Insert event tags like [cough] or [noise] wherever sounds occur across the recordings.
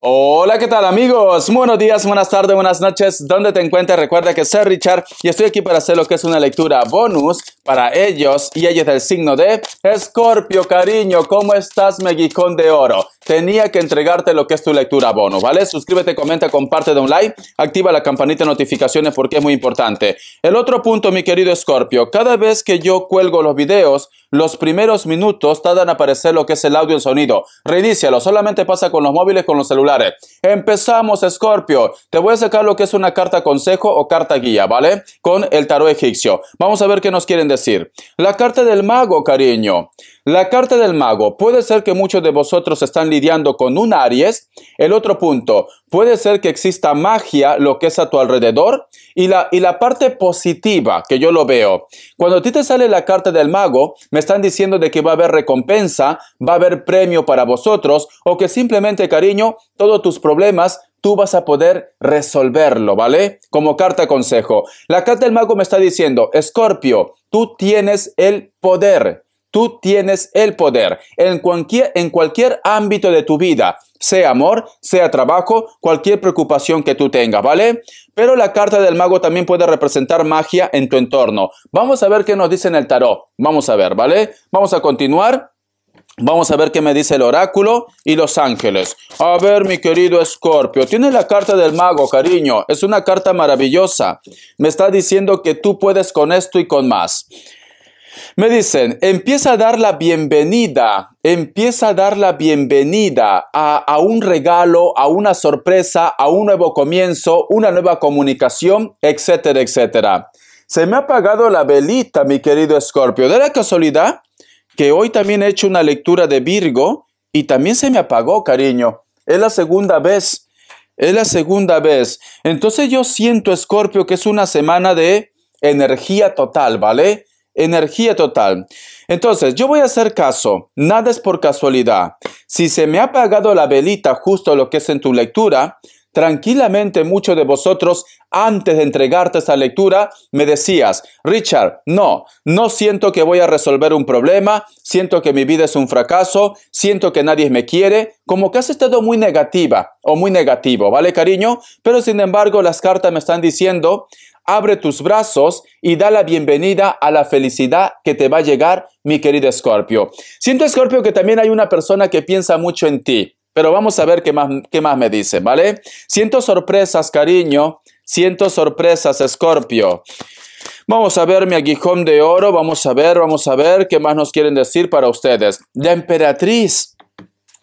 Hola, ¿qué tal amigos? Buenos días, buenas tardes, buenas noches. ¿Dónde te encuentras? Recuerda que soy Richard y estoy aquí para hacer lo que es una lectura bonus para ellos y ellos del signo de Escorpio, cariño. ¿Cómo estás, Meguicón de Oro? tenía que entregarte lo que es tu lectura bono, ¿vale? Suscríbete, comenta, comparte, da un like, activa la campanita de notificaciones porque es muy importante. El otro punto, mi querido Scorpio, cada vez que yo cuelgo los videos, los primeros minutos tardan a aparecer lo que es el audio y el sonido. Reinícialo, solamente pasa con los móviles, con los celulares. Empezamos, Scorpio. Te voy a sacar lo que es una carta consejo o carta guía, ¿vale? Con el tarot egipcio. Vamos a ver qué nos quieren decir. La carta del mago, cariño. La carta del mago. Puede ser que muchos de vosotros están lidiando con un Aries. El otro punto. Puede ser que exista magia, lo que es a tu alrededor. Y la, y la parte positiva, que yo lo veo. Cuando a ti te sale la carta del mago, me están diciendo de que va a haber recompensa, va a haber premio para vosotros, o que simplemente, cariño, todos tus problemas tú vas a poder resolverlo, ¿vale? Como carta consejo. La carta del mago me está diciendo, Escorpio, tú tienes el poder tú tienes el poder en cualquier, en cualquier ámbito de tu vida, sea amor, sea trabajo, cualquier preocupación que tú tengas, ¿vale? Pero la carta del mago también puede representar magia en tu entorno. Vamos a ver qué nos dice en el tarot. Vamos a ver, ¿vale? Vamos a continuar. Vamos a ver qué me dice el oráculo y los ángeles. A ver, mi querido Escorpio, tienes la carta del mago, cariño. Es una carta maravillosa. Me está diciendo que tú puedes con esto y con más. Me dicen, empieza a dar la bienvenida, empieza a dar la bienvenida a, un regalo, a una sorpresa, a un nuevo comienzo, una nueva comunicación, etcétera, etcétera. Se me ha apagado la velita, mi querido Escorpio. De la casualidad que hoy también he hecho una lectura de Virgo y también se me apagó, cariño. Es la segunda vez. Es la segunda vez. Entonces yo siento, Escorpio, que es una semana de energía total, ¿vale? energía total. Entonces, yo voy a hacer caso, nada es por casualidad. Si se me ha apagado la velita justo lo que es en tu lectura, tranquilamente muchos de vosotros, antes de entregarte esa lectura, me decías, Richard, no, no siento que voy a resolver un problema, siento que mi vida es un fracaso, siento que nadie me quiere, como que has estado muy negativa o muy negativo, ¿vale, cariño? Pero sin embargo, las cartas me están diciendo abre tus brazos y da la bienvenida a la felicidad que te va a llegar, mi querido Escorpio. Siento, Escorpio, que también hay una persona que piensa mucho en ti, pero vamos a ver qué más, qué más me dice, ¿vale? Siento sorpresas, cariño. Siento sorpresas, Escorpio. Vamos a ver mi aguijón de oro, vamos a ver, vamos a ver qué más nos quieren decir para ustedes. La emperatriz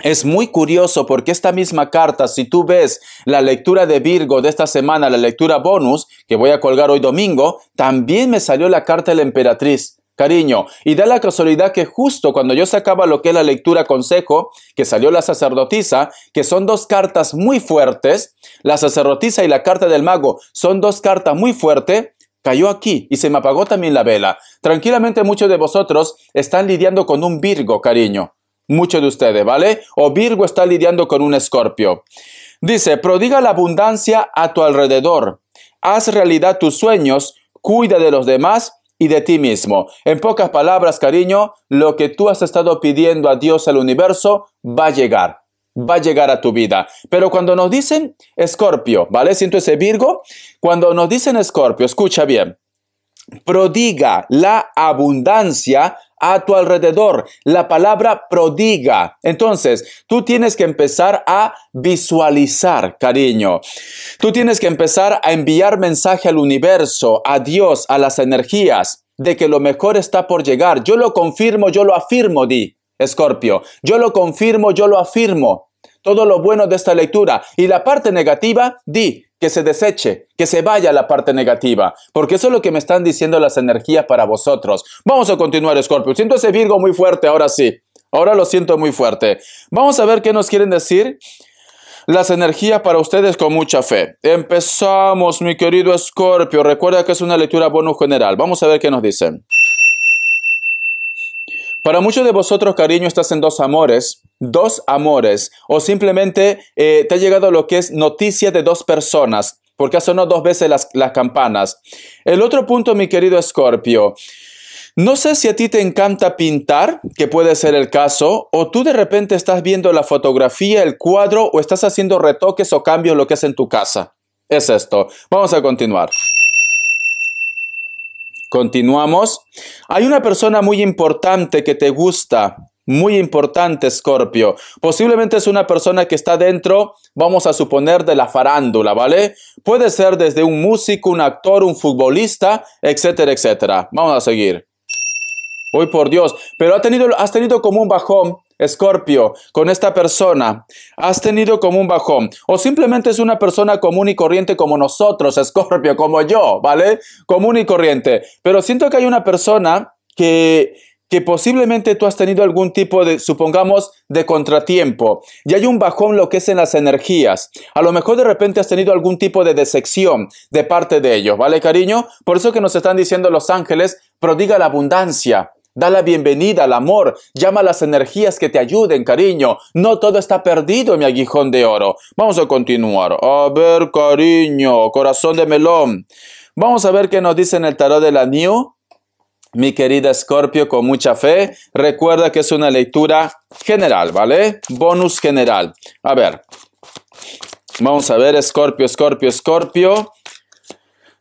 es muy curioso porque esta misma carta, si tú ves la lectura de Virgo de esta semana, la lectura bonus, que voy a colgar hoy domingo, también me salió la carta de la emperatriz. Cariño, y da la casualidad que justo cuando yo sacaba lo que es la lectura consejo, que salió la sacerdotisa, que son dos cartas muy fuertes, la sacerdotisa y la carta del mago son dos cartas muy fuertes, cayó aquí y se me apagó también la vela. Tranquilamente muchos de vosotros están lidiando con un Virgo, cariño muchos de ustedes, ¿vale? O Virgo está lidiando con un escorpio. Dice, prodiga la abundancia a tu alrededor, haz realidad tus sueños, cuida de los demás y de ti mismo. En pocas palabras, cariño, lo que tú has estado pidiendo a Dios, al universo, va a llegar va a llegar a tu vida. Pero cuando nos dicen escorpio, ¿vale? Siento ese Virgo. Cuando nos dicen escorpio, escucha bien, prodiga la abundancia a tu alrededor. La palabra prodiga. Entonces, tú tienes que empezar a visualizar, cariño. Tú tienes que empezar a enviar mensaje al universo, a Dios, a las energías, de que lo mejor está por llegar. Yo lo confirmo, yo lo afirmo, di, Escorpio. Yo lo confirmo, yo lo afirmo. Todo lo bueno de esta lectura. Y la parte negativa, di, que se deseche, que se vaya la parte negativa, porque eso es lo que me están diciendo las energías para vosotros. Vamos a continuar, Scorpio. Siento ese Virgo muy fuerte, ahora sí. Ahora lo siento muy fuerte. Vamos a ver qué nos quieren decir las energías para ustedes con mucha fe. Empezamos, mi querido Scorpio. Recuerda que es una lectura bonus general. Vamos a ver qué nos dicen. Para muchos de vosotros, cariño, estás en dos amores, dos amores, o simplemente eh, te ha llegado lo que es noticia de dos personas, porque sonado dos veces las, campanas. El otro punto, mi querido Escorpio, no sé si a ti te encanta pintar, que puede ser el caso, o tú de repente estás viendo la fotografía, el cuadro, o estás haciendo retoques o cambios lo que es en tu casa. Es esto. Vamos a continuar. Continuamos. Hay una persona muy importante que te gusta. Muy importante, Scorpio. Posiblemente es una persona que está dentro, vamos a suponer, de la farándula, ¿vale? Puede ser desde un músico, un actor, un futbolista, etcétera, etcétera. Vamos a seguir. Hoy por Dios. Pero tenido, has tenido como un bajón Escorpio, con esta persona has tenido como un bajón o simplemente es una persona común y corriente como nosotros, Escorpio, como yo, ¿vale? Común y corriente. Pero siento que hay una persona que que posiblemente tú has tenido algún tipo de, supongamos, de contratiempo. Y hay un bajón lo que es en las energías. A lo mejor de repente has tenido algún tipo de decepción de parte de ellos, ¿vale, cariño? Por eso que nos están diciendo los ángeles, prodiga la abundancia. Da la bienvenida al amor, llama a las energías que te ayuden, cariño. No todo está perdido, mi aguijón de oro. Vamos a continuar. A ver, cariño, corazón de melón. Vamos a ver qué nos dice en el tarot de la New. Mi querida Scorpio, con mucha fe, recuerda que es una lectura general, ¿vale? Bonus general. A ver. Vamos a ver, Escorpio, Escorpio, Scorpio.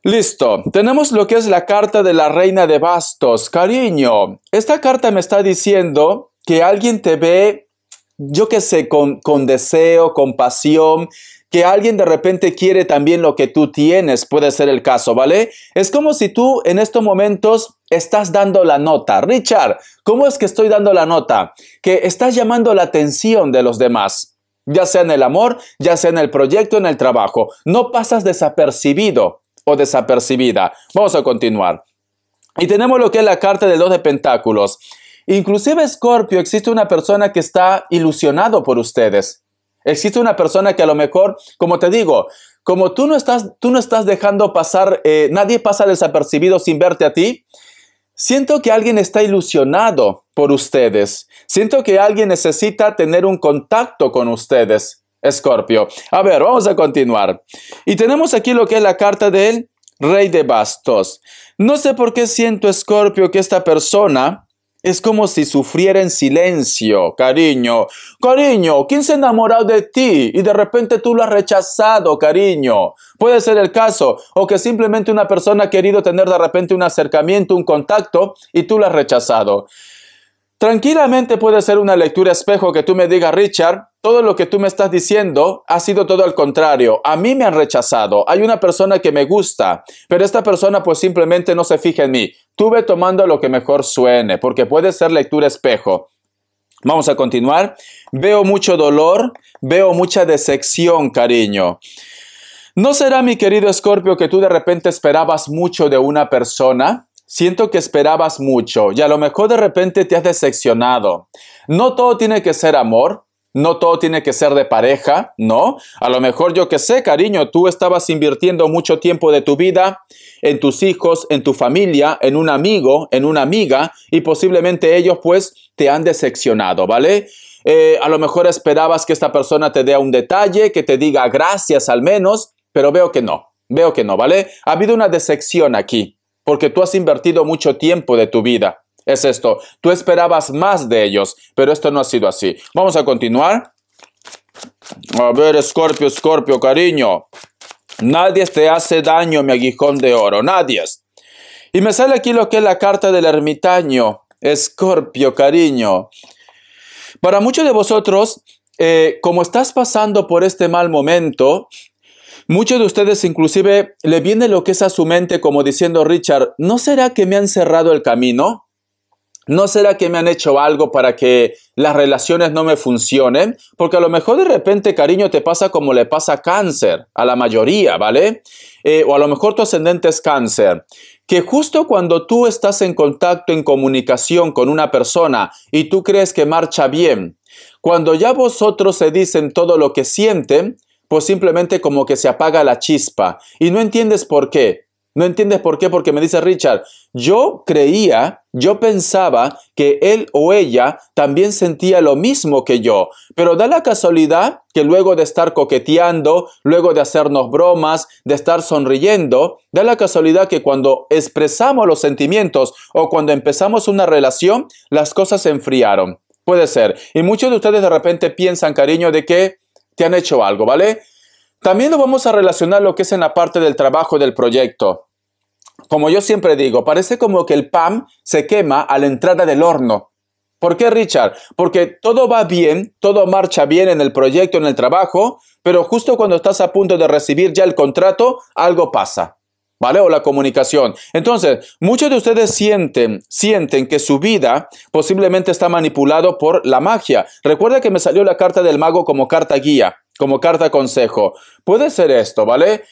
Listo, tenemos lo que es la carta de la reina de bastos. Cariño, esta carta me está diciendo que alguien te ve, yo qué sé, con, deseo, con pasión, que alguien de repente quiere también lo que tú tienes, puede ser el caso, ¿vale? Es como si tú en estos momentos estás dando la nota. Richard, ¿cómo es que estoy dando la nota? Que estás llamando la atención de los demás ya sea en el amor, ya sea en el proyecto, en el trabajo. No pasas desapercibido o desapercibida. Vamos a continuar. Y tenemos lo que es la carta de 2 de Pentáculos. Inclusive, Scorpio, existe una persona que está ilusionado por ustedes. Existe una persona que a lo mejor, como te digo, como tú no estás, tú no estás dejando pasar, eh, nadie pasa desapercibido sin verte a ti. Siento que alguien está ilusionado por ustedes. Siento que alguien necesita tener un contacto con ustedes. Escorpio. A ver, vamos a continuar. Y tenemos aquí lo que es la carta del rey de bastos. No sé por qué siento, Escorpio, que esta persona es como si sufriera en silencio, cariño. Cariño, ¿quién se ha enamorado de ti y de repente tú lo has rechazado, cariño? Puede ser el caso, o que simplemente una persona ha querido tener de repente un acercamiento, un contacto y tú lo has rechazado. Tranquilamente puede ser una lectura espejo que tú me digas, Richard, todo lo que tú me estás diciendo ha sido todo al contrario. A mí me han rechazado. Hay una persona que me gusta, pero esta persona pues simplemente no se fija en mí. Tú tomando lo que mejor suene, porque puede ser lectura espejo. Vamos a continuar. Veo mucho dolor, veo mucha decepción, cariño. ¿No será, mi querido Escorpio, que tú de repente esperabas mucho de una persona? Siento que esperabas mucho y a lo mejor de repente te has decepcionado. No todo tiene que ser amor, no todo tiene que ser de pareja, ¿no? A lo mejor yo que sé, cariño, tú estabas invirtiendo mucho tiempo de tu vida en tus hijos, en tu familia, en un amigo, en una amiga y posiblemente ellos pues te han decepcionado, ¿vale? Eh, a lo mejor esperabas que esta persona te dé un detalle, que te diga gracias al menos, pero veo que no, veo que no, ¿vale? Ha habido una decepción aquí porque tú has invertido mucho tiempo de tu vida. Es esto, tú esperabas más de ellos, pero esto no ha sido así. Vamos a continuar. A ver, Scorpio, Scorpio, cariño. Nadie te hace daño, mi aguijón de oro, nadie. Y me sale aquí lo que es la carta del ermitaño. Escorpio, cariño. Para muchos de vosotros, eh, como estás pasando por este mal momento, Muchos de ustedes inclusive le viene lo que es a su mente como diciendo, Richard, ¿no será que me han cerrado el camino? ¿No será que me han hecho algo para que las relaciones no me funcionen? Porque a lo mejor de repente, cariño, te pasa como le pasa cáncer a la mayoría, ¿vale? Eh, o a lo mejor tu ascendente es cáncer. Que justo cuando tú estás en contacto, en comunicación con una persona y tú crees que marcha bien, cuando ya vosotros se dicen todo lo que sienten, pues simplemente como que se apaga la chispa y no entiendes por qué. No entiendes por qué, porque me dice Richard, yo creía, yo pensaba que él o ella también sentía lo mismo que yo, pero da la casualidad que luego de estar coqueteando, luego de hacernos bromas, de estar sonriendo, da la casualidad que cuando expresamos los sentimientos o cuando empezamos una relación, las cosas se enfriaron. Puede ser. Y muchos de ustedes de repente piensan, cariño, de que te han hecho algo, ¿vale? También lo vamos a relacionar lo que es en la parte del trabajo del proyecto. Como yo siempre digo, parece como que el Pam se quema a la entrada del horno. ¿Por qué, Richard? Porque todo va bien, todo marcha bien en el proyecto, en el trabajo, pero justo cuando estás a punto de recibir ya el contrato, algo pasa. ¿vale? O la comunicación. Entonces, muchos de ustedes sienten, sienten que su vida posiblemente está manipulado por la magia. Recuerda que me salió la carta del mago como carta guía, como carta consejo. Puede ser esto, ¿vale?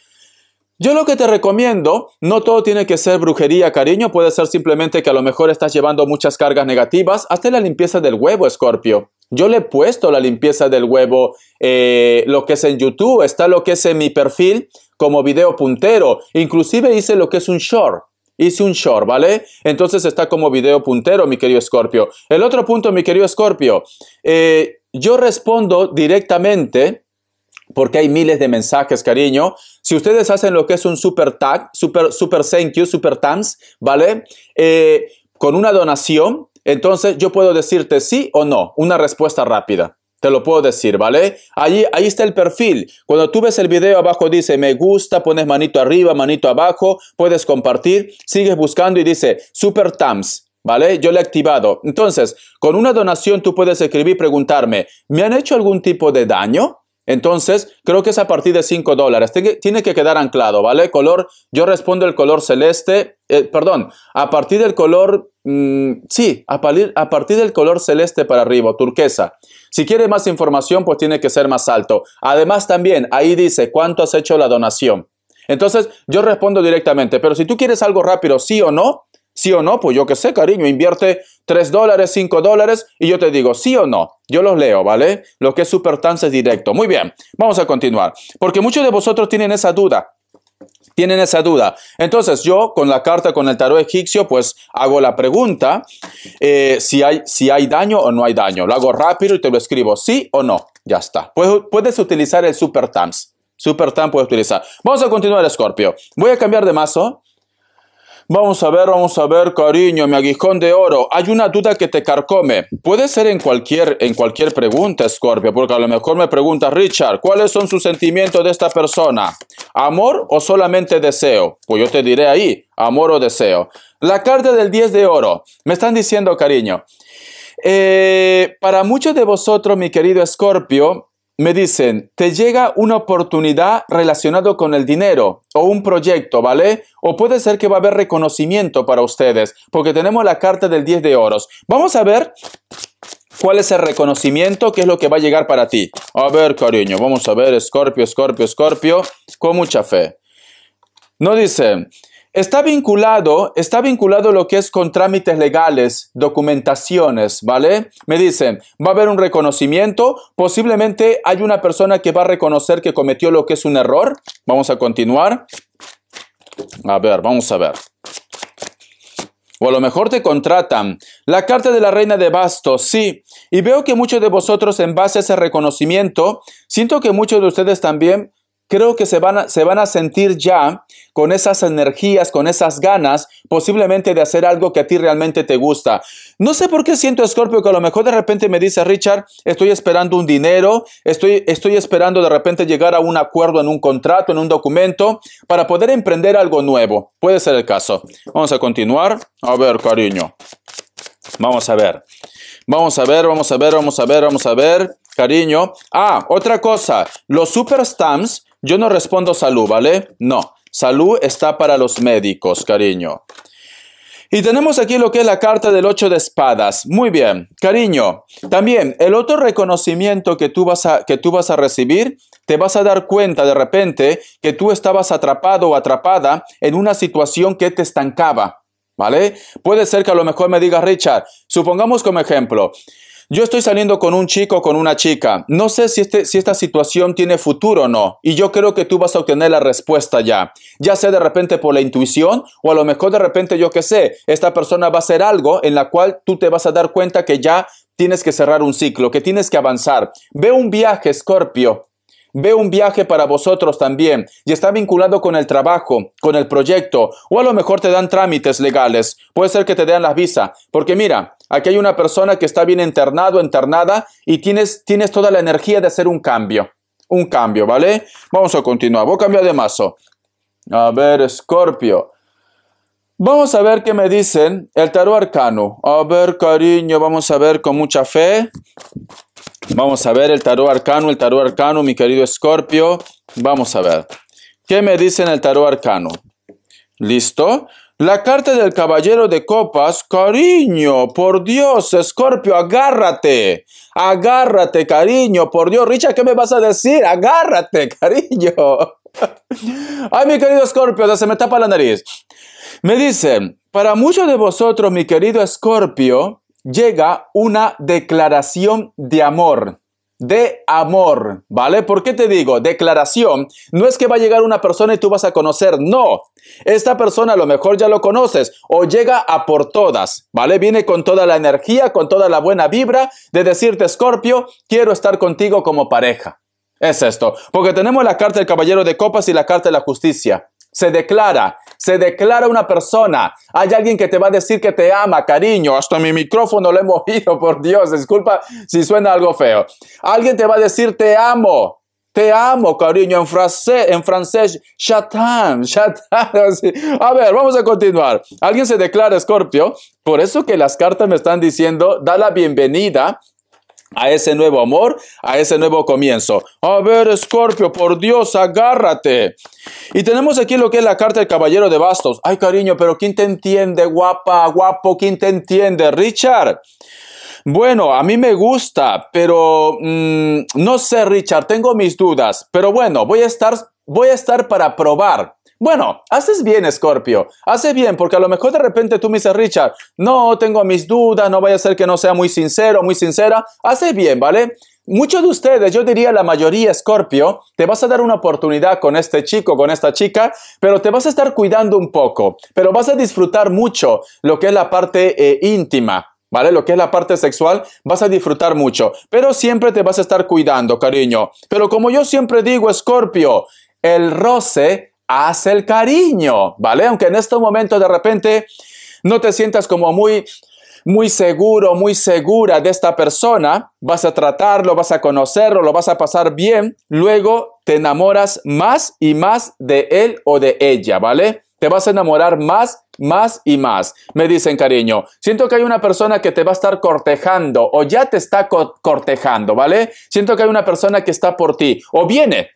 Yo lo que te recomiendo, no todo tiene que ser brujería, cariño, puede ser simplemente que a lo mejor estás llevando muchas cargas negativas. Hazte la limpieza del huevo, Scorpio. Yo le he puesto la limpieza del huevo, eh, lo que es en YouTube, está lo que es en mi perfil, como video puntero. Inclusive hice lo que es un short. Hice un short, ¿vale? Entonces está como video puntero, mi querido Scorpio. El otro punto, mi querido Scorpio. Eh, yo respondo directamente porque hay miles de mensajes, cariño. Si ustedes hacen lo que es un super tag, super, super thank you, super thanks, ¿vale? Eh, con una donación, entonces yo puedo decirte sí o no, una respuesta rápida. Te lo puedo decir, ¿vale? Allí, ahí está el perfil. Cuando tú ves el video abajo dice me gusta, pones manito arriba, manito abajo, puedes compartir, sigues buscando y dice Super thumbs, ¿Vale? Yo le he activado. Entonces, con una donación tú puedes escribir y preguntarme, ¿me han hecho algún tipo de daño? Entonces, creo que es a partir de 5 dólares. Tiene que quedar anclado, ¿vale? Color, yo respondo el color celeste, eh, perdón, a partir del color, mm, sí, a partir, a partir del color celeste para arriba, turquesa. Si quiere más información, pues tiene que ser más alto. Además, también ahí dice cuánto has hecho la donación. Entonces, yo respondo directamente, pero si tú quieres algo rápido, sí o no, ¿Sí o no? Pues yo qué sé, cariño, invierte 3 dólares, 5 dólares y yo te digo sí o no. Yo los leo, ¿vale? Lo que es super es directo. Muy bien, vamos a continuar. Porque muchos de vosotros tienen esa duda. Tienen esa duda. Entonces yo con la carta, con el tarot egipcio, pues hago la pregunta eh, si, hay, si hay daño o no hay daño. Lo hago rápido y te lo escribo sí o no. Ya está. Pues, puedes, utilizar el super super tance puedes utilizar. Vamos a continuar, Scorpio. Voy a cambiar de mazo Vamos a ver, vamos a ver, cariño, mi aguijón de oro. Hay una duda que te carcome. Puede ser en cualquier, en cualquier pregunta, Scorpio, porque a lo mejor me pregunta Richard, ¿cuáles son sus sentimientos de esta persona? ¿Amor o solamente deseo? Pues yo te diré ahí, amor o deseo. La carta del 10 de oro. Me están diciendo, cariño. Eh, para muchos de vosotros, mi querido Scorpio, me dicen, te llega una oportunidad relacionada con el dinero o un proyecto, ¿vale? O puede ser que va a haber reconocimiento para ustedes, porque tenemos la carta del 10 de oros. Vamos a ver cuál es el reconocimiento, qué es lo que va a llegar para ti. A ver, cariño, vamos a ver, Scorpio, Scorpio, Scorpio, con mucha fe. No dicen, Está vinculado, está vinculado lo que es con trámites legales, documentaciones, ¿vale? Me dicen, va a haber un reconocimiento, posiblemente hay una persona que va a reconocer que cometió lo que es un error. Vamos a continuar. A ver, vamos a ver. O a lo mejor te contratan. La carta de la reina de bastos, sí. Y veo que muchos de vosotros en base a ese reconocimiento, siento que muchos de ustedes también creo que se van, a, se van a sentir ya con esas energías, con esas ganas, posiblemente de hacer algo que a ti realmente te gusta. No sé por qué siento, Scorpio, que a lo mejor de repente me dice, Richard, estoy esperando un dinero, estoy, estoy esperando de repente llegar a un acuerdo en un contrato, en un documento, para poder emprender algo nuevo. Puede ser el caso. Vamos a continuar. A ver, cariño. Vamos a ver. Vamos a ver, vamos a ver, vamos a ver, vamos a ver. Cariño. Ah, otra cosa. Los super yo no respondo salud, ¿vale? No, salud está para los médicos, cariño. Y tenemos aquí lo que es la carta del ocho de espadas. Muy bien, cariño. También el otro reconocimiento que tú vas a, que tú vas a recibir, te vas a dar cuenta de repente que tú estabas atrapado o atrapada en una situación que te estancaba. ¿Vale? Puede ser que a lo mejor me digas, Richard, supongamos como ejemplo, yo estoy saliendo con un chico con una chica, no sé si, este, si esta situación tiene futuro o no, y yo creo que tú vas a obtener la respuesta ya, ya sea de repente por la intuición o a lo mejor de repente yo qué sé, esta persona va a hacer algo en la cual tú te vas a dar cuenta que ya tienes que cerrar un ciclo, que tienes que avanzar. Ve un viaje, Scorpio, Ve un viaje para vosotros también y está vinculado con el trabajo, con el proyecto o a lo mejor te dan trámites legales. Puede ser que te den la visa. Porque mira, Aquí hay una persona que está bien internado, internada y tienes, tienes toda la energía de hacer un cambio. Un cambio, ¿vale? Vamos a continuar. Voy a cambiar de mazo. A ver, Scorpio. Vamos a ver qué me dicen el tarot arcano. A ver, cariño, vamos a ver con mucha fe. Vamos a ver el tarot arcano, el tarot arcano, mi querido Scorpio. Vamos a ver. ¿Qué me dicen el tarot arcano? ¿Listo? La carta del caballero de copas, cariño, por Dios, Scorpio, agárrate, agárrate, cariño, por Dios, Richard, ¿qué me vas a decir? Agárrate, [laughs] cariño. [laughs] Ay, mi querido Scorpio, se me tapa la nariz. Me dice, para muchos de vosotros, mi querido Scorpio, llega una declaración de amor de amor, ¿vale? ¿Por qué te digo? Declaración. No es que va a llegar una persona y tú vas a conocer, no. Esta persona a lo mejor ya lo conoces o llega a por todas, ¿vale? Viene con toda la energía, con toda la buena vibra de decirte, Scorpio, quiero estar contigo como pareja. Es esto, porque tenemos la carta del Caballero de Copas y la carta de la Justicia. Se declara, se declara una persona. Hay alguien que te va a decir que te ama, cariño. Hasta mi micrófono lo he movido, [laughs] por Dios. Disculpa si suena algo feo. Alguien te va a decir te amo. Te amo, cariño, en francés, en francés, [laughs] A ver, vamos a continuar. Alguien se declara Escorpio, por eso que las cartas me están diciendo, da la bienvenida a ese nuevo amor, a ese nuevo comienzo. A ver, Scorpio, por Dios, agárrate. Y tenemos aquí lo que es la carta del caballero de bastos. Ay, cariño, pero ¿quién te entiende, guapa, guapo? ¿Quién te entiende, Richard? Bueno, a mí me gusta, pero mm, no sé, Richard, tengo mis dudas. Pero bueno, voy a estar, voy a estar para probar. Bueno, haces bien, Scorpio. Haces bien, porque a lo mejor de repente tú me dices, Richard, no, tengo mis dudas, no vaya a ser que no sea muy sincero, muy sincera. Haces bien, ¿vale? Muchos de ustedes, yo diría la mayoría, Scorpio, te vas a dar una oportunidad con este chico, con esta chica, pero te vas a estar cuidando un poco, pero vas a disfrutar mucho lo que es la parte eh, íntima, ¿vale? Lo que es la parte sexual, vas a disfrutar mucho, pero siempre te vas a estar cuidando, cariño. Pero como yo siempre digo, Scorpio, el roce haz el cariño, ¿vale? Aunque en este momento de repente no te sientas como muy muy seguro, muy segura de esta persona, vas a tratarlo, vas a conocerlo, lo vas a pasar bien, luego te enamoras más y más de él o de ella, ¿vale? Te vas a enamorar más, más y más. Me dicen, cariño, siento que hay una persona que te va a estar cortejando o ya te está cortejando, ¿vale? Siento que hay una persona que está por ti o viene,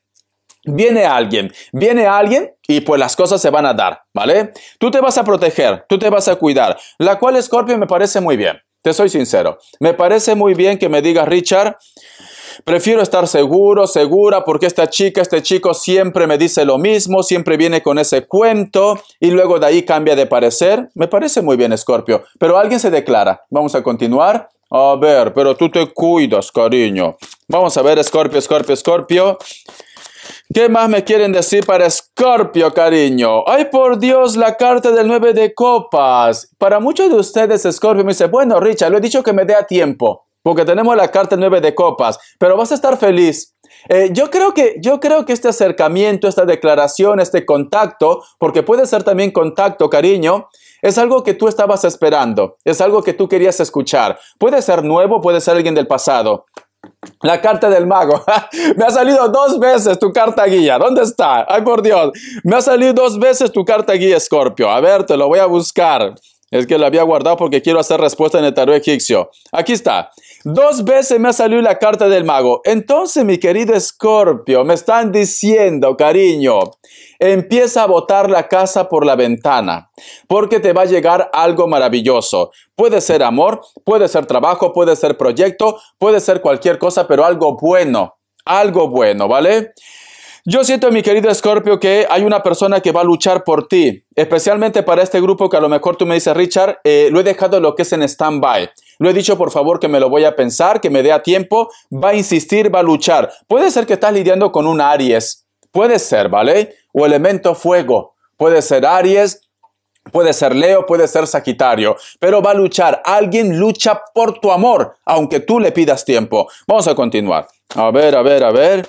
Viene alguien, viene alguien y pues las cosas se van a dar, ¿vale? Tú te vas a proteger, tú te vas a cuidar, la cual Scorpio me parece muy bien, te soy sincero. Me parece muy bien que me digas, Richard, prefiero estar seguro, segura, porque esta chica, este chico siempre me dice lo mismo, siempre viene con ese cuento y luego de ahí cambia de parecer. Me parece muy bien, Scorpio, pero alguien se declara. Vamos a continuar. A ver, pero tú te cuidas, cariño. Vamos a ver, Scorpio, Scorpio, Scorpio. ¿Qué más me quieren decir para Escorpio, cariño? Ay, por Dios, la carta del Nueve de copas. Para muchos de ustedes, Escorpio me dice, bueno, Richard, lo he dicho que me dé a tiempo, porque tenemos la carta del 9 de copas, pero vas a estar feliz. Eh, yo, creo que, yo creo que este acercamiento, esta declaración, este contacto, porque puede ser también contacto, cariño, es algo que tú estabas esperando, es algo que tú querías escuchar. Puede ser nuevo, puede ser alguien del pasado. La carta del mago. [laughs] me ha salido dos veces tu carta guía. ¿Dónde está? Ay, por Dios. Me ha salido dos veces tu carta guía, Scorpio. A ver, te lo voy a buscar. Es que la había guardado porque quiero hacer respuesta en el tarot egipcio. Aquí está. Dos veces me ha salido la carta del mago. Entonces, mi querido Escorpio, me están diciendo, cariño, empieza a botar la casa por la ventana, porque te va a llegar algo maravilloso. Puede ser amor, puede ser trabajo, puede ser proyecto, puede ser cualquier cosa, pero algo bueno, algo bueno, ¿vale? Yo siento, mi querido Escorpio que hay una persona que va a luchar por ti, especialmente para este grupo que a lo mejor tú me dices, Richard, eh, lo he dejado lo que es en stand-by. Lo he dicho, por favor, que me lo voy a pensar, que me dé a tiempo, va a insistir, va a luchar. Puede ser que estás lidiando con un Aries, puede ser, ¿vale? O elemento fuego, puede ser Aries, Puede ser Leo, puede ser Sagitario, pero va a luchar. Alguien lucha por tu amor, aunque tú le pidas tiempo. Vamos a continuar. A ver, a ver, a ver.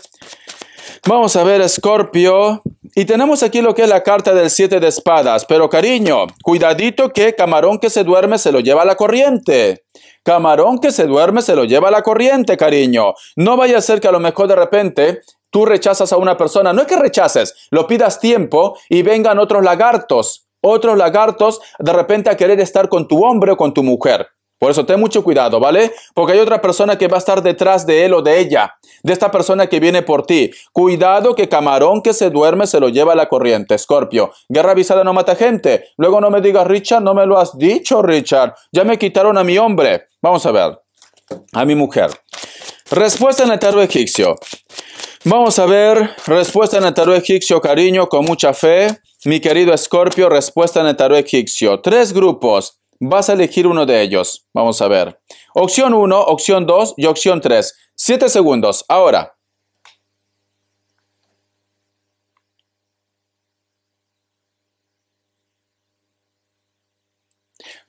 Vamos a ver, Scorpio. Y tenemos aquí lo que es la carta del siete de espadas. Pero cariño, cuidadito que camarón que se duerme se lo lleva a la corriente. Camarón que se duerme se lo lleva a la corriente, cariño. No vaya a ser que a lo mejor de repente tú rechazas a una persona. No es que rechaces, lo pidas tiempo y vengan otros lagartos. Otros lagartos de repente a querer estar con tu hombre o con tu mujer. Por eso ten mucho cuidado, ¿vale? Porque hay otra persona que va a estar detrás de él o de ella, de esta persona que viene por ti. Cuidado que camarón que se duerme se lo lleva a la corriente, Escorpio. Guerra avisada no mata gente. Luego no me digas, Richard, no me lo has dicho, Richard. Ya me quitaron a mi hombre. Vamos a ver. A mi mujer. Respuesta en el tarot egipcio. Vamos a ver, respuesta en el tarot egipcio, cariño, con mucha fe. Mi querido Escorpio, respuesta en el tarot egipcio. Tres grupos vas a elegir uno de ellos. Vamos a ver. Opción 1, opción 2 y opción 3. 7 segundos. Ahora.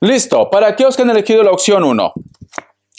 Listo. ¿Para qué os han elegido la opción 1?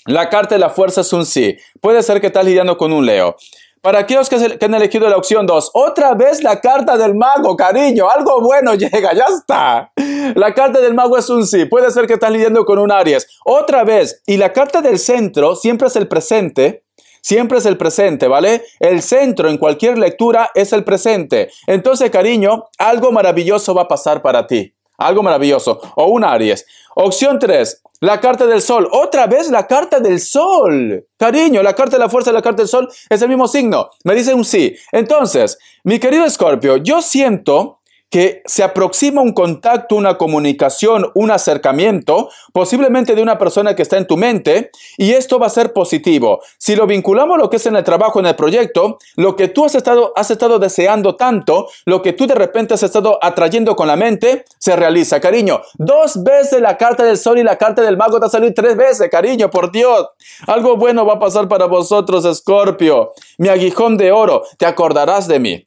La carta de la fuerza es un sí. Puede ser que estás lidiando con un Leo. Para aquellos que, han elegido la opción 2, otra vez la carta del mago, cariño, algo bueno [laughs] llega, ya está. La carta del mago es un sí, puede ser que estás lidiando con un Aries. Otra vez, y la carta del centro siempre es el presente, Siempre es el presente, ¿vale? El centro en cualquier lectura es el presente. Entonces, cariño, algo maravilloso va a pasar para ti. Algo maravilloso. O un Aries. Opción 3. La carta del sol. Otra vez la carta del sol. Cariño, la carta de la fuerza de la carta del sol es el mismo signo. Me dice un sí. Entonces, mi querido Escorpio, yo siento que se aproxima un contacto, una comunicación, un acercamiento, posiblemente de una persona que está en tu mente, y esto va a ser positivo. Si lo vinculamos a lo que es en el trabajo, en el proyecto, lo que tú has estado, has estado deseando tanto, lo que tú de repente has estado atrayendo con la mente, se realiza. Cariño, dos veces la carta del sol y la carta del mago te va tres veces, cariño, por Dios. Algo bueno va a pasar para vosotros, Escorpio. Mi aguijón de oro, te acordarás de mí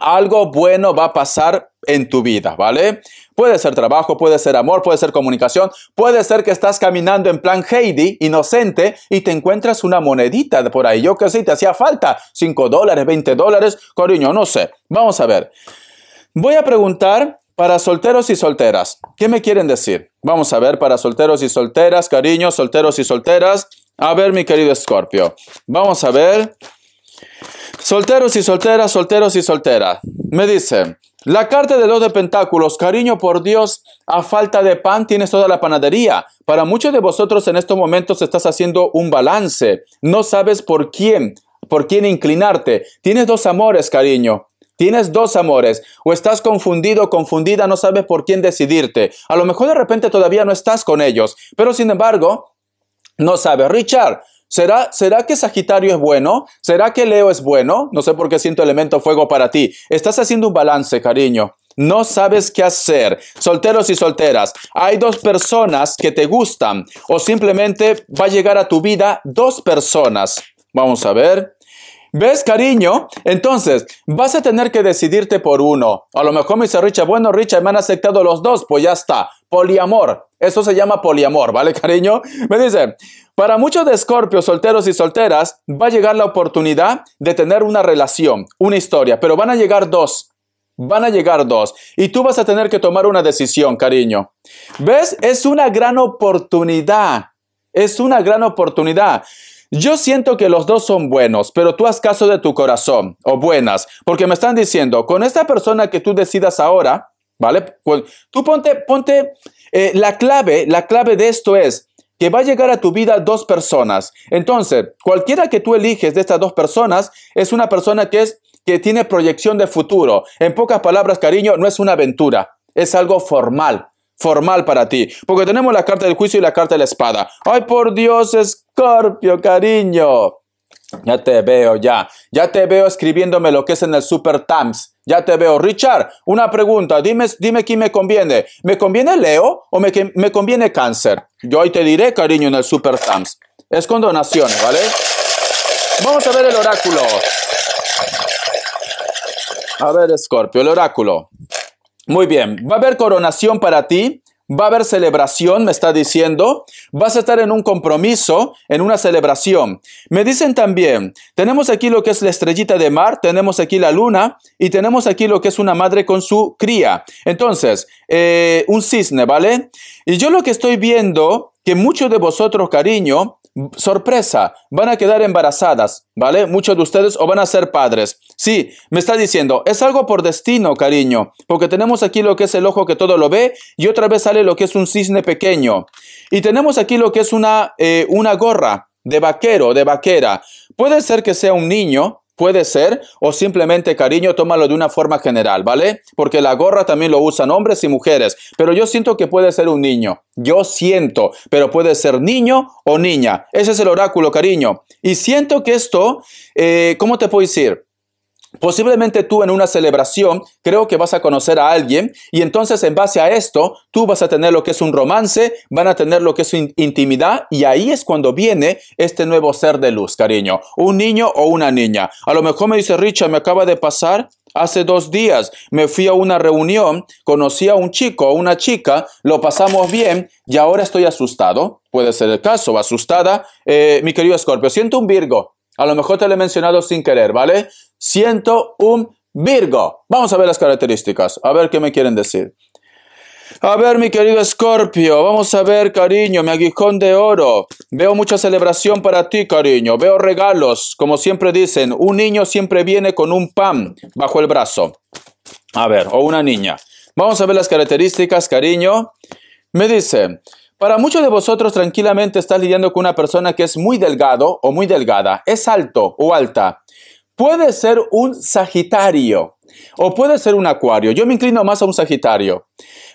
algo bueno va a pasar en tu vida, ¿vale? Puede ser trabajo, puede ser amor, puede ser comunicación, puede ser que estás caminando en plan Heidi, inocente, y te encuentras una monedita por ahí. Yo qué sé, te hacía falta 5 dólares, 20 dólares, cariño, no sé. Vamos a ver. Voy a preguntar para solteros y solteras. ¿Qué me quieren decir? Vamos a ver, para solteros y solteras, cariño, solteros y solteras. A ver, mi querido Escorpio, Vamos a ver. Solteros y solteras, solteros y solteras. Me dice, la carta de dos de Pentáculos, cariño por Dios, a falta de pan tienes toda la panadería. Para muchos de vosotros en estos momentos estás haciendo un balance. No sabes por quién, por quién inclinarte. Tienes dos amores, cariño. Tienes dos amores, o estás confundido, confundida, no sabes por quién decidirte. A lo mejor de repente todavía no estás con ellos, pero sin embargo, no sabes. Richard, ¿Será, ¿Será que Sagitario es bueno? ¿Será que Leo es bueno? No sé por qué siento elemento fuego para ti. Estás haciendo un balance, cariño. No sabes qué hacer. Solteros y solteras, hay dos personas que te gustan o simplemente va a llegar a tu vida dos personas. Vamos a ver. ¿Ves, cariño? Entonces, vas a tener que decidirte por uno. A lo mejor me dice Richard, bueno, Richard, me han aceptado los dos, pues ya está. Poliamor. Eso se llama poliamor, ¿vale, cariño? Me dice, para muchos de escorpios, solteros y solteras, va a llegar la oportunidad de tener una relación, una historia, pero van a llegar dos. Van a llegar dos. Y tú vas a tener que tomar una decisión, cariño. ¿Ves? Es una gran oportunidad. Es una gran oportunidad. Yo siento que los dos son buenos, pero tú haz caso de tu corazón, o buenas, porque me están diciendo, con esta persona que tú decidas ahora, ¿vale? Tú ponte, ponte, eh, la clave, la clave de esto es que va a llegar a tu vida dos personas. Entonces, cualquiera que tú eliges de estas dos personas es una persona que es, que tiene proyección de futuro. En pocas palabras, cariño, no es una aventura, es algo formal formal para ti. Porque tenemos la carta del juicio y la carta de la espada. Ay, por Dios, Escorpio, cariño. Ya te veo, ya. Ya te veo escribiéndome lo que es en el Super Times. Ya te veo. Richard, una pregunta. Dime, dime quién me conviene. ¿Me conviene Leo o me, me conviene Cáncer? Yo hoy te diré, cariño, en el Super Times. Es con donaciones, ¿vale? Vamos a ver el oráculo. A ver, Scorpio, el oráculo. Muy bien, va a haber coronación para ti, va a haber celebración, me está diciendo, vas a estar en un compromiso, en una celebración. Me dicen también, tenemos aquí lo que es la estrellita de mar, tenemos aquí la luna y tenemos aquí lo que es una madre con su cría. Entonces, eh, un cisne, ¿vale? Y yo lo que estoy viendo, que muchos de vosotros, cariño, sorpresa, van a quedar embarazadas, ¿vale? Muchos de ustedes o van a ser padres. Sí, me está diciendo, es algo por destino, cariño, porque tenemos aquí lo que es el ojo que todo lo ve y otra vez sale lo que es un cisne pequeño. Y tenemos aquí lo que es una, eh, una gorra de vaquero, de vaquera. Puede ser que sea un niño, Puede ser, o simplemente cariño, tómalo de una forma general, ¿vale? Porque la gorra también lo usan hombres y mujeres, pero yo siento que puede ser un niño, yo siento, pero puede ser niño o niña, ese es el oráculo, cariño. Y siento que esto, eh, ¿cómo te puedo decir? Posiblemente tú en una celebración creo que vas a conocer a alguien y entonces en base a esto tú vas a tener lo que es un romance, van a tener lo que es intimidad y ahí es cuando viene este nuevo ser de luz, cariño, un niño o una niña. A lo mejor me dice Richard, me acaba de pasar hace dos días, me fui a una reunión, conocí a un chico o una chica, lo pasamos bien y ahora estoy asustado, puede ser el caso, asustada. Eh, mi querido Scorpio, siento un Virgo, a lo mejor te lo he mencionado sin querer, ¿vale? Siento un Virgo. Vamos a ver las características, a ver qué me quieren decir. A ver, mi querido Escorpio, vamos a ver, cariño, mi aguijón de oro. Veo mucha celebración para ti, cariño. Veo regalos, como siempre dicen, un niño siempre viene con un pan bajo el brazo. A ver, o una niña. Vamos a ver las características, cariño. Me dice, para muchos de vosotros tranquilamente estás lidiando con una persona que es muy delgado o muy delgada, es alto o alta. Puede ser un Sagitario, o puede ser un acuario. Yo me inclino más a un sagitario.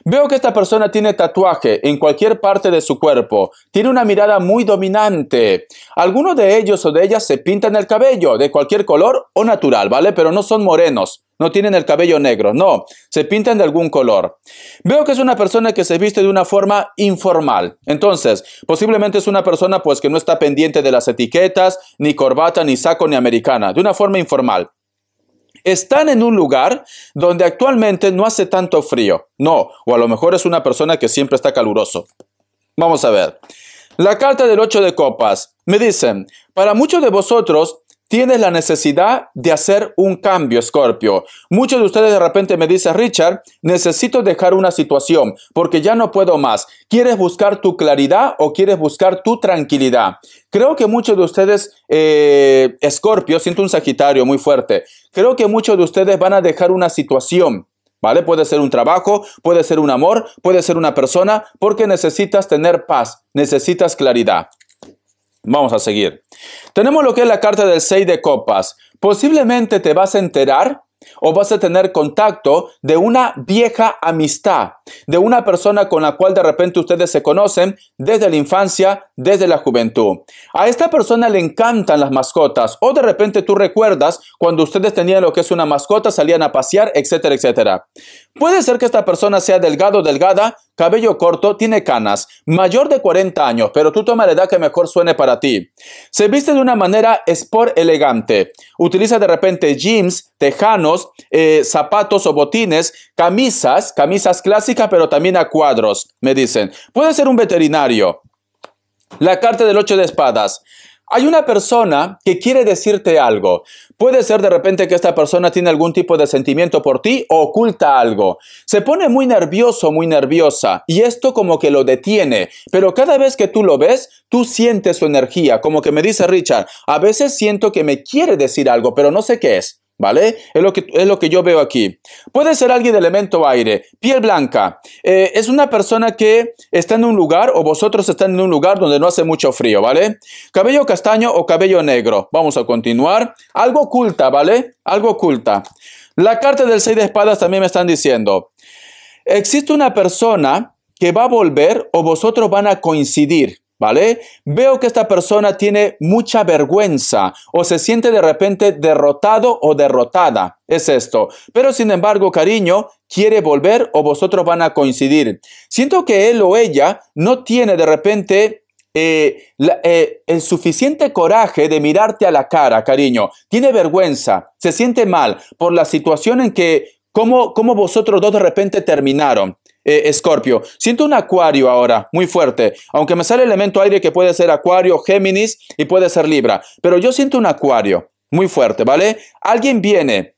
Veo que esta persona tiene tatuaje en cualquier parte de su cuerpo. Tiene una mirada muy dominante. Algunos de ellos o de ellas se pintan el cabello de cualquier color o natural, ¿vale? Pero no son morenos. No tienen el cabello negro, no, se pintan de algún color. Veo que es una persona que se viste de una forma informal. Entonces, posiblemente es una persona pues que no está pendiente de las etiquetas, ni corbata, ni saco, ni americana, de una forma informal están en un lugar donde actualmente no hace tanto frío. No, o a lo mejor es una persona que siempre está caluroso. Vamos a ver. La carta del 8 de copas. Me dicen, para muchos de vosotros, tienes la necesidad de hacer un cambio, Scorpio. Muchos de ustedes de repente me dicen, Richard, necesito dejar una situación porque ya no puedo más. ¿Quieres buscar tu claridad o quieres buscar tu tranquilidad? Creo que muchos de ustedes, eh, Scorpio, siento un Sagitario muy fuerte, creo que muchos de ustedes van a dejar una situación. ¿Vale? Puede ser un trabajo, puede ser un amor, puede ser una persona, porque necesitas tener paz, necesitas claridad. Vamos a seguir. Tenemos lo que es la carta del 6 de copas. Posiblemente te vas a enterar o vas a tener contacto de una vieja amistad, de una persona con la cual de repente ustedes se conocen desde la infancia, desde la juventud. A esta persona le encantan las mascotas o de repente tú recuerdas cuando ustedes tenían lo que es una mascota, salían a pasear, etcétera, etcétera. Puede ser que esta persona sea delgado o delgada, cabello corto, tiene canas, mayor de 40 años, pero tú toma la edad que mejor suene para ti. Se viste de una manera sport elegante. Utiliza de repente jeans, tejanos, eh, zapatos o botines, camisas, camisas clásicas, pero también a cuadros, me dicen. Puede ser un veterinario. La carta del ocho de espadas. Hay una persona que quiere decirte algo. Puede ser de repente que esta persona tiene algún tipo de sentimiento por ti o oculta algo. Se pone muy nervioso, muy nerviosa y esto como que lo detiene. Pero cada vez que tú lo ves, tú sientes su energía. Como que me dice Richard, a veces siento que me quiere decir algo, pero no sé qué es. ¿Vale? Es lo, que, es lo que yo veo aquí. Puede ser alguien de elemento aire, piel blanca. Eh, es una persona que está en un lugar o vosotros están en un lugar donde no hace mucho frío, ¿vale? Cabello castaño o cabello negro. Vamos a continuar. Algo oculta, ¿vale? Algo oculta. La carta del seis de espadas también me están diciendo. Existe una persona que va a volver o vosotros van a coincidir. ¿Vale? Veo que esta persona tiene mucha vergüenza o se siente de repente derrotado o derrotada. Es esto. Pero sin embargo, cariño, quiere volver o vosotros van a coincidir. Siento que él o ella no tiene de repente eh, eh, el suficiente coraje de mirarte a la cara, cariño. Tiene vergüenza, se siente mal por la situación en que, como vosotros dos de repente terminaron. Escorpio. Eh, siento un acuario ahora, muy fuerte, aunque me sale elemento aire que puede ser acuario, Géminis y puede ser Libra, pero yo siento un acuario, muy fuerte, ¿vale? Alguien viene.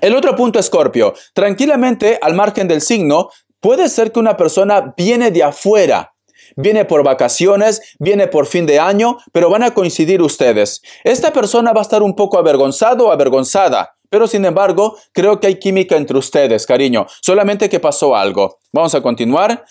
El otro punto, Escorpio, tranquilamente al margen del signo, puede ser que una persona viene de afuera, viene por vacaciones, viene por fin de año, pero van a coincidir ustedes. Esta persona va a estar un poco avergonzado o avergonzada. Pero sin embargo, creo que hay química entre ustedes, cariño. Solamente que pasó algo. Vamos a continuar.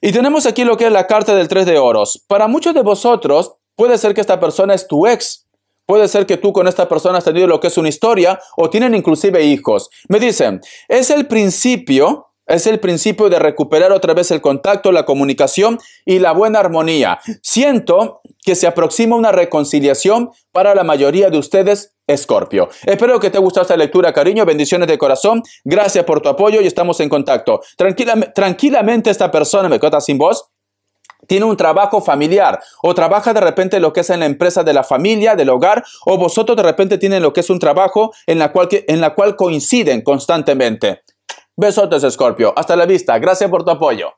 Y tenemos aquí lo que es la carta del tres de oros. Para muchos de vosotros, puede ser que esta persona es tu ex. Puede ser que tú con esta persona has tenido lo que es una historia o tienen inclusive hijos. Me dicen, es el principio es el principio de recuperar otra vez el contacto, la comunicación y la buena armonía. Siento que se aproxima una reconciliación para la mayoría de ustedes, Escorpio. Espero que te haya esta lectura, cariño. Bendiciones de corazón. Gracias por tu apoyo y estamos en contacto. Tranquila tranquilamente esta persona, me cota sin voz, tiene un trabajo familiar o trabaja de repente lo que es en la empresa de la familia, del hogar, o vosotros de repente tienen lo que es un trabajo en la cual, en la cual coinciden constantemente. Besotes, Scorpio. Hasta la vista. Gracias por tu apoyo.